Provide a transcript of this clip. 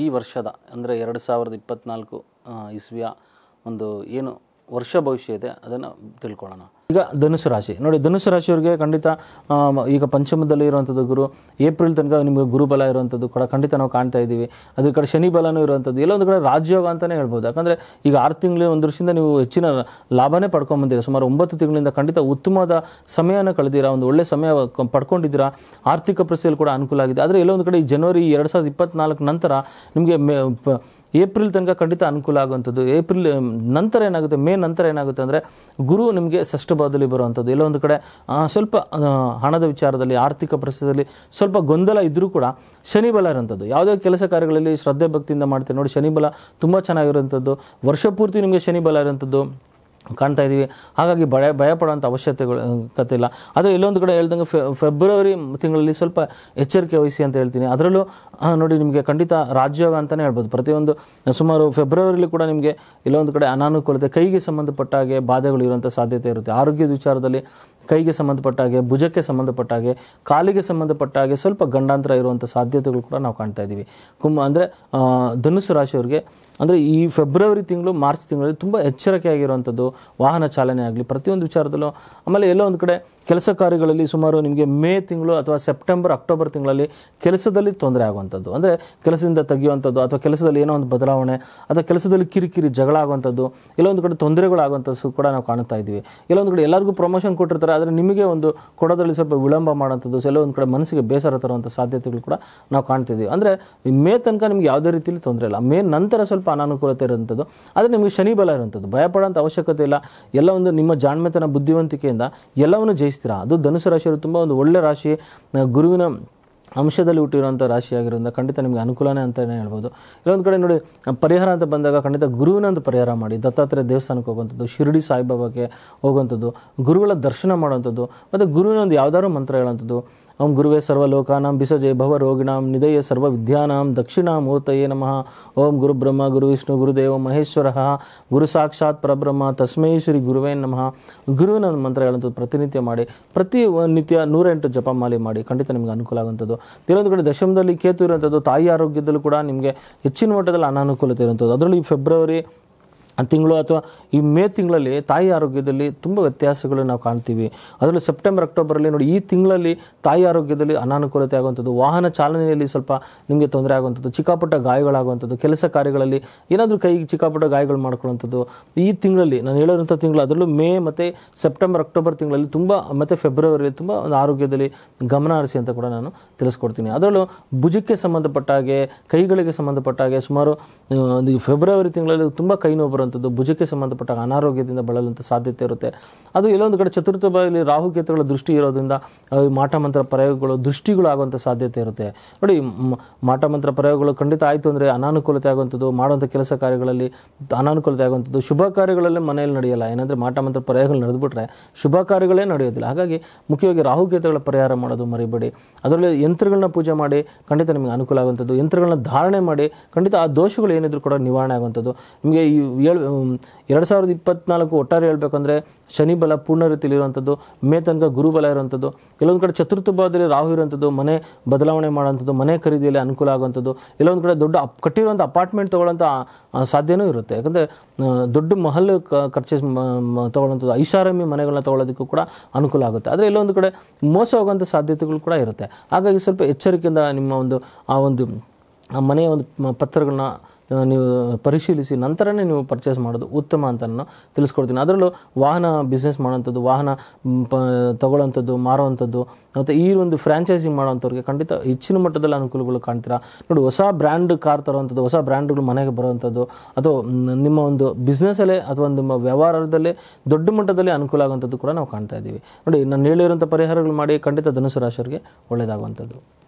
ಈ ವರ್ಷದ ಅಂದರೆ ಎರಡು ಸಾವಿರದ ಇಪ್ಪತ್ತ್ನಾಲ್ಕು ಇಸ್ವಿಯ ಒಂದು ಏನು ವರ್ಷ ಭವಿಷ್ಯ ಇದೆ ಅದನ್ನು ತಿಳ್ಕೊಳ್ಳೋಣ ಈಗ ಧನುಸು ರಾಶಿ ನೋಡಿ ಧನುಸು ರಾಶಿಯವರಿಗೆ ಖಂಡಿತ ಈಗ ಪಂಚಮದಲ್ಲಿ ಇರುವಂಥದ್ದು ಗುರು ಏಪ್ರಿಲ್ ತನಕ ನಿಮಗೆ ಗುರುಬಲ ಇರುವಂಥದ್ದು ಕೂಡ ಖಂಡಿತ ನಾವು ಕಾಣ್ತಾ ಇದ್ದೀವಿ ಅದ್ರ ಕಡೆ ಶನಿಬಲನೂ ಇರುವಂಥದ್ದು ಎಲ್ಲೊಂದು ಕಡೆ ರಾಜ್ಯೋಗ ಅಂತಲೇ ಹೇಳ್ಬೋದು ಯಾಕಂದರೆ ಈಗ ಆರು ತಿಂಗಳ ಒಂದು ವರ್ಷದಿಂದ ನೀವು ಹೆಚ್ಚಿನ ಲಾಭನೇ ಪಡ್ಕೊಂಬಂದಿರ ಸುಮಾರು ಒಂಬತ್ತು ತಿಂಗಳಿಂದ ಖಂಡಿತ ಉತ್ತಮವಾದ ಸಮಯನ ಕಳೆದಿರ ಒಂದು ಒಳ್ಳೆ ಸಮಯ ಪಡ್ಕೊಂಡಿದ್ದೀರಾ ಆರ್ಥಿಕ ಪರಿಸ್ಥಿತಿಯಲ್ಲಿ ಕೂಡ ಅನುಕೂಲ ಆಗಿದೆ ಆದರೆ ಎಲ್ಲೊಂದು ಕಡೆ ಈ ಜನವರಿ ಎರಡು ಸಾವಿರದ ಇಪ್ಪತ್ತ್ನಾಲ್ಕು ನಂತರ ನಿಮಗೆ ಮೇ ಏಪ್ರಿಲ್ ತನಕ ಖಂಡಿತ ಅನುಕೂಲ ಆಗುವಂಥದ್ದು ಏಪ್ರಿಲ್ ನಂತರ ಏನಾಗುತ್ತೆ ಮೇ ನಂತರ ಏನಾಗುತ್ತೆ ಅಂದರೆ ಗುರು ನಿಮಗೆ ಷಷ್ಠ ಭಾವದಲ್ಲಿ ಬರುವಂಥದ್ದು ಒಂದು ಕಡೆ ಸ್ವಲ್ಪ ಹಣದ ವಿಚಾರದಲ್ಲಿ ಆರ್ಥಿಕ ಪರಿಸ್ಥಿತಿಯಲ್ಲಿ ಸ್ವಲ್ಪ ಗೊಂದಲ ಇದ್ದರೂ ಕೂಡ ಶನಿಬಲ ಇರೋಂಥದ್ದು ಯಾವುದೇ ಕೆಲಸ ಕಾರ್ಯಗಳಲ್ಲಿ ಶ್ರದ್ಧೆ ಭಕ್ತಿಯಿಂದ ಮಾಡ್ತೀನಿ ನೋಡಿ ಶನಿಬಲ ತುಂಬ ಚೆನ್ನಾಗಿರುವಂಥದ್ದು ವರ್ಷ ಪೂರ್ತಿ ನಿಮಗೆ ಶನಿಬಲ ಇರೋಂಥದ್ದು ಕಾಣ್ತಾ ಇದ್ದೀವಿ ಹಾಗಾಗಿ ಭಯ ಭಯಪಡೋಂಥ ಅವಶ್ಯಕತೆಗಳು ಕತೆ ಇಲ್ಲ ಅದು ಇಲ್ಲೊಂದು ಕಡೆ ಹೇಳ್ದಂಗೆ ಫೆಬ್ರವರಿ ತಿಂಗಳಲ್ಲಿ ಸ್ವಲ್ಪ ಎಚ್ಚರಿಕೆ ವಹಿಸಿ ಅಂತ ಹೇಳ್ತೀನಿ ಅದರಲ್ಲೂ ನೋಡಿ ನಿಮಗೆ ಖಂಡಿತ ರಾಜ್ಯೋಗ ಅಂತಲೇ ಹೇಳ್ಬೋದು ಪ್ರತಿಯೊಂದು ಸುಮಾರು ಫೆಬ್ರವರಿಲಿ ಕೂಡ ನಿಮಗೆ ಇಲ್ಲೊಂದು ಕಡೆ ಅನಾನುಕೂಲತೆ ಕೈಗೆ ಸಂಬಂಧಪಟ್ಟ ಹಾಗೆ ಬಾಧೆಗಳು ಇರುವಂಥ ಸಾಧ್ಯತೆ ಇರುತ್ತೆ ಆರೋಗ್ಯದ ವಿಚಾರದಲ್ಲಿ ಕೈಗೆ ಸಂಬಂಧಪಟ್ಟ ಹಾಗೆ ಭುಜಕ್ಕೆ ಸಂಬಂಧಪಟ್ಟ ಹಾಗೆ ಕಾಲಿಗೆ ಸಂಬಂಧಪಟ್ಟ ಹಾಗೆ ಸ್ವಲ್ಪ ಗಂಡಾಂತರ ಇರುವಂಥ ಸಾಧ್ಯತೆಗಳು ಕೂಡ ನಾವು ಕಾಣ್ತಾ ಇದ್ದೀವಿ ಕುಂ ಅಂದರೆ ಧನುಸು ರಾಶಿಯವರಿಗೆ ಅಂದರೆ ಈ ಫೆಬ್ರವರಿ ತಿಂಗಳು ಮಾರ್ಚ್ ತಿಂಗಳಲ್ಲಿ ತುಂಬ ಎಚ್ಚರಿಕೆ ಆಗಿರುವಂಥದ್ದು ವಾಹನ ಚಾಲನೆ ಆಗಲಿ ಪ್ರತಿಯೊಂದು ವಿಚಾರದಲ್ಲೂ ಆಮೇಲೆ ಎಲ್ಲೋ ಒಂದು ಕಡೆ ಕೆಲಸ ಕಾರ್ಯಗಳಲ್ಲಿ ಸುಮಾರು ನಿಮಗೆ ಮೇ ತಿಂಗಳು ಅಥವಾ ಸೆಪ್ಟೆಂಬರ್ ಅಕ್ಟೋಬರ್ ತಿಂಗಳಲ್ಲಿ ಕೆಲಸದಲ್ಲಿ ತೊಂದರೆ ಆಗುವಂಥದ್ದು ಅಂದರೆ ಕೆಲಸದಿಂದ ತೆಗೆಯುವಂಥದ್ದು ಅಥವಾ ಕೆಲಸದಲ್ಲಿ ಏನೋ ಒಂದು ಬದಲಾವಣೆ ಅಥವಾ ಕೆಲಸದಲ್ಲಿ ಕಿರಿಕಿರಿ ಜಗಳ ಆಗುವಂಥದ್ದು ಎಲ್ಲೋ ಒಂದು ಕಡೆ ತೊಂದರೆಗಳು ಕೂಡ ನಾವು ಕಾಣ್ತಾ ಇದ್ದೀವಿ ಎಲ್ಲೊಂದು ಕಡೆ ಎಲ್ಲರಿಗೂ ಪ್ರಮೋಷನ್ ಕೊಟ್ಟಿರ್ತಾರೆ ಆದರೆ ನಿಮಗೆ ಒಂದು ಕೊಡೋದ್ರಲ್ಲಿ ಸ್ವಲ್ಪ ವಿಳಂಬ ಮಾಡೋಂಥದ್ದು ಒಂದು ಕಡೆ ಮನಸ್ಸಿಗೆ ಬೇಸರ ತರುವಂಥ ಸಾಧ್ಯತೆಗಳು ಕೂಡ ನಾವು ಕಾಣ್ತಿದ್ದೀವಿ ಅಂದರೆ ಮೇ ತನಕ ನಿಮ್ಗೆ ಯಾವುದೇ ರೀತಿಯಲ್ಲಿ ತೊಂದರೆ ಇಲ್ಲ ಮೇ ನಂತರ ಸ್ವಲ್ಪ ಅನಾನುಕೂಲತೆ ಇರುವಂಥದ್ದು ಆದರೆ ನಿಮಗೆ ಶನಿ ಬಲ ಇರುವಂಥದ್ದು ಭಯಪಡೋಂಥ ಅವಶ್ಯಕತೆ ಇಲ್ಲ ಎಲ್ಲ ಒಂದು ನಿಮ್ಮ ಜಾಣ್ಮೆತನ ಬುದ್ಧಿವಂತಿಕೆಯಿಂದ ಎಲ್ಲವನ್ನು ಜಯಿಸ್ತೀರಾ ಅದು ಧನುಸು ರಾಶಿಯವರು ತುಂಬ ಒಂದು ಒಳ್ಳೆ ರಾಶಿ ಗುರುವಿನ ಅಂಶದಲ್ಲಿ ಹುಟ್ಟಿರುವಂಥ ರಾಶಿಯಾಗಿರೋದ್ರಿಂದ ಖಂಡಿತ ನಿಮಗೆ ಅನುಕೂಲನೇ ಅಂತಲೇ ಹೇಳ್ಬೋದು ಇಲ್ಲೊಂದು ಕಡೆ ನೋಡಿ ಪರಿಹಾರ ಅಂತ ಬಂದಾಗ ಖಂಡಿತ ಗುರುವಿನ ಒಂದು ಪರಿಹಾರ ಮಾಡಿ ದತ್ತಾತ್ರೇಯ ದೇವಸ್ಥಾನಕ್ಕೆ ಹೋಗುವಂಥದ್ದು ಶಿರಡಿ ಸಾಯಿಬಾಬಾಗೆ ಹೋಗುವಂಥದ್ದು ಗುರುಗಳ ದರ್ಶನ ಮಾಡುವಂಥದ್ದು ಮತ್ತು ಗುರುವಿನ ಒಂದು ಯಾವುದಾದ್ರು ಮಂತ್ರ ಹೇಳುವಂಥದ್ದು ಓಂ ಗುರುವೇ ಸರ್ವಲೋಕಾನಾಂ ಬಿಸಜೆ ಭವರೋಗಿಣಾಂ ನಿಧಯ ಸರ್ವವಿದ್ಯಾನಾಂ ದಕ್ಷಿಣಾಮೂರ್ತಯೇ ನಮಃ ಓಂ ಗುರುಬ್ರಹ್ಮ ಗುರು ವಿಷ್ಣು ಗುರುದೇವ ಮಹೇಶ್ವರ ಗುರು ಸಾಕ್ಷಾತ್ ಪರಬ್ರಹ್ಮ ತಸ್ಮೈ ಶ್ರೀ ಗುರುವೇ ನಮಃ ಗುರುವಿನ ಮಂತ್ರಗಳನ್ನು ಪ್ರತಿನಿತ್ಯ ಮಾಡಿ ಪ್ರತಿ ನಿತ್ಯ ನೂರೆಂಟು ಜಪಮಾಲೆ ಮಾಡಿ ಖಂಡಿತ ನಿಮಗೆ ಅನುಕೂಲ ಆಗುವಂಥದ್ದು ಕೆಲವೊಂದು ಕಡೆ ದಶಮದಲ್ಲಿ ಕೇತು ಇರುವಂಥದ್ದು ತಾಯಿ ಆರೋಗ್ಯದಲ್ಲೂ ಕೂಡ ನಿಮಗೆ ಹೆಚ್ಚಿನ ಮಟ್ಟದಲ್ಲಿ ಅನಾನುಕೂಲತೆ ಇರುವಂಥದ್ದು ಅದರಲ್ಲಿ ಫೆಬ್ರವರಿ ತಿಂಗಳು ಅಥವಾ ಈ ಮೇ ತಿಂಗಳಲ್ಲಿ ತಾಯಿ ಆರೋಗ್ಯದಲ್ಲಿ ತುಂಬ ವ್ಯತ್ಯಾಸಗಳು ನಾವು ಕಾಣ್ತೀವಿ ಅದರಲ್ಲೂ ಸೆಪ್ಟೆಂಬರ್ ಅಕ್ಟೋಬರಲ್ಲಿ ನೋಡಿ ಈ ತಿಂಗಳಲ್ಲಿ ತಾಯಿ ಆರೋಗ್ಯದಲ್ಲಿ ಅನಾನುಕೂಲತೆ ಆಗುವಂಥದ್ದು ವಾಹನ ಚಾಲನೆಯಲ್ಲಿ ಸ್ವಲ್ಪ ನಿಮಗೆ ತೊಂದರೆ ಆಗುವಂಥದ್ದು ಚಿಕ್ಕಪುಟ್ಟ ಗಾಯಗಳಾಗುವಂಥದ್ದು ಕೆಲಸ ಕಾರ್ಯಗಳಲ್ಲಿ ಏನಾದರೂ ಕೈಗೆ ಚಿಕ್ಕಾಪುಟ್ಟ ಗಾಯಗಳು ಮಾಡ್ಕೊಳ್ಳುವಂಥದ್ದು ಈ ತಿಂಗಳಲ್ಲಿ ನಾನು ಹೇಳೋಂಥ ತಿಂಗಳು ಅದರಲ್ಲೂ ಮೇ ಮತ್ತು ಸೆಪ್ಟೆಂಬರ್ ಅಕ್ಟೋಬರ್ ತಿಂಗಳಲ್ಲಿ ತುಂಬ ಮತ್ತು ಫೆಬ್ರವರಿಯಲ್ಲಿ ತುಂಬ ಒಂದು ಆರೋಗ್ಯದಲ್ಲಿ ಗಮನ ಹರಿಸಿ ಅಂತ ಕೂಡ ನಾನು ತಿಳಿಸ್ಕೊಡ್ತೀನಿ ಅದರಲ್ಲೂ ಭುಜಕ್ಕೆ ಸಂಬಂಧಪಟ್ಟ ಹಾಗೆ ಕೈಗಳಿಗೆ ಸಂಬಂಧಪಟ್ಟ ಹಾಗೆ ಸುಮಾರು ಫೆಬ್ರವರಿ ತಿಂಗಳಲ್ಲಿ ತುಂಬ ಕೈ ನೋವು ಭುಜಕ್ಕೆ ಸಂಬಂಧಪಟ್ಟ ಅನಾರೋಗ್ಯದಿಂದ ಬಳಲುವಂಥ ಸಾಧ್ಯತೆ ಇರುತ್ತೆ ಅದು ಎಲ್ಲೊಂದು ಕಡೆ ಚತುರ್ಥ ಬಾಯಲ್ಲಿ ರಾಹುಕೇತುಗಳ ದೃಷ್ಟಿ ಇರೋದ್ರಿಂದ ಮಾಟಮಂತ್ರ ಪ್ರಯೋಗಗಳು ದೃಷ್ಟಿಗಳು ಆಗುವಂಥ ಸಾಧ್ಯತೆ ಇರುತ್ತೆ ನೋಡಿ ಮಾಟಮಂತ್ರ ಪ್ರಯೋಗಗಳು ಖಂಡಿತ ಆಯಿತು ಅಂದರೆ ಅನಾನುಕೂಲತೆ ಆಗುವಂಥದ್ದು ಮಾಡುವಂಥ ಕೆಲಸ ಕಾರ್ಯಗಳಲ್ಲಿ ಅನಾನುಕೂಲತೆ ಆಗುವಂಥದ್ದು ಶುಭ ಕಾರ್ಯಗಳಲ್ಲೇ ಮನೆಯಲ್ಲಿ ನಡೆಯಲ್ಲ ಏನಂದರೆ ಮಾಟಮಂತ್ರ ಪ್ರಯೋಗಗಳು ನಡೆದುಬಿಟ್ರೆ ಶುಭ ಕಾರ್ಯಗಳೇ ನಡೆಯೋದಿಲ್ಲ ಹಾಗಾಗಿ ಮುಖ್ಯವಾಗಿ ರಾಹುಕೇತುಗಳ ಪರಿಹಾರ ಮಾಡೋದು ಮರಿಬೇಡಿ ಅದರಲ್ಲಿ ಯಂತ್ರಗಳನ್ನ ಪೂಜೆ ಮಾಡಿ ಖಂಡಿತ ನಿಮಗೆ ಅನುಕೂಲ ಆಗುವಂಥದ್ದು ಯಂತ್ರಗಳನ್ನ ಧಾರಣೆ ಮಾಡಿ ಖಂಡಿತ ಆ ದೋಷಗಳು ಏನಿದ್ರು ಕೂಡ ನಿವಾರಣೆ ಆಗುವಂಥದ್ದು ನಿಮಗೆ ಈ ಎರಡು ಸಾವಿರದ ಇಪ್ಪತ್ನಾಲ್ಕು ಒಟ್ಟಾರೆ ಹೇಳಬೇಕಂದ್ರೆ ಶನಿ ಬಲ ಪೂರ್ಣ ರೀತಿಯಲ್ಲಿ ಇರುವಂಥದ್ದು ಮೇ ತನಕ ಗುರುಬಲ ಇರುವಂಥದ್ದು ಕೆಲವೊಂದು ಕಡೆ ಚತುರ್ಥ ಭಾವದಲ್ಲಿ ರಾಹು ಇರುವಂಥದ್ದು ಮನೆ ಬದಲಾವಣೆ ಮಾಡುವಂಥದ್ದು ಮನೆ ಖರೀದಿಯಲ್ಲಿ ಅನುಕೂಲ ಆಗುವಂಥದ್ದು ಎಲ್ಲೊಂದು ಕಡೆ ದೊಡ್ಡ ಅಪ್ ಕಟ್ಟಿರುವಂಥ ಅಪಾರ್ಟ್ಮೆಂಟ್ ತೊಗೊಳ್ಳೋಂಥ ಸಾಧ್ಯನೂ ಇರುತ್ತೆ ಯಾಕಂದರೆ ದೊಡ್ಡ ಮಹಲ್ ಖರ್ಚೇಸ್ ತೊಗೊಳ್ಳೋಂಥದ್ದು ಐಷಾರಾಮಿ ಮನೆಗಳನ್ನ ತೊಗೊಳ್ಳೋದಕ್ಕೂ ಕೂಡ ಅನುಕೂಲ ಆಗುತ್ತೆ ಆದರೆ ಇಲ್ಲೊಂದು ಕಡೆ ಮೋಸ ಹೋಗುವಂಥ ಸಾಧ್ಯತೆಗಳು ಕೂಡ ಇರುತ್ತೆ ಹಾಗಾಗಿ ಸ್ವಲ್ಪ ಎಚ್ಚರಿಕೆಯಿಂದ ನಿಮ್ಮ ಒಂದು ಆ ಒಂದು ಆ ಮನೆಯ ಒಂದು ಪತ್ರಗಳನ್ನ ನೀವು ಪರಿಶೀಲಿಸಿ ನಂತರನೇ ನೀವು ಪರ್ಚೇಸ್ ಮಾಡೋದು ಉತ್ತಮ ಅಂತ ನಾನು ತಿಳಿಸ್ಕೊಡ್ತೀನಿ ಅದರಲ್ಲೂ ವಾಹನ ಬಿಸ್ನೆಸ್ ಮಾಡೋವಂಥದ್ದು ವಾಹನ ಪ ತೊಗೊಳ್ಳೋವಂಥದ್ದು ಮಾರುವಂಥದ್ದು ಮತ್ತು ಈ ಒಂದು ಫ್ರ್ಯಾಂಚೈಸಿಂಗ್ ಮಾಡೋವಂಥವ್ರಿಗೆ ಖಂಡಿತ ಹೆಚ್ಚಿನ ಮಟ್ಟದಲ್ಲಿ ಅನುಕೂಲಗಳು ಕಾಣ್ತೀರಾ ನೋಡಿ ಹೊಸ ಬ್ರ್ಯಾಂಡ್ ಕಾರ್ ತರುವಂಥದ್ದು ಹೊಸ ಬ್ರ್ಯಾಂಡ್ಗಳು ಮನೆಗೆ ಬರುವಂಥದ್ದು ಅಥವಾ ನಿಮ್ಮ ಒಂದು ಬಿಸ್ನೆಸ್ಸಲ್ಲೇ ಅಥವಾ ನಿಮ್ಮ ವ್ಯವಹಾರದಲ್ಲೇ ದೊಡ್ಡ ಮಟ್ಟದಲ್ಲಿ ಅನುಕೂಲ ಆಗುವಂಥದ್ದು ಕೂಡ ನಾವು ಕಾಣ್ತಾ ಇದ್ದೀವಿ ನೋಡಿ ನಾನು ಹೇಳಿರುವಂಥ ಪರಿಹಾರಗಳು ಮಾಡಿ ಖಂಡಿತ ಧನುಸು ರಾಶಿಯವರಿಗೆ ಒಳ್ಳೆಯದಾಗುವಂಥದ್ದು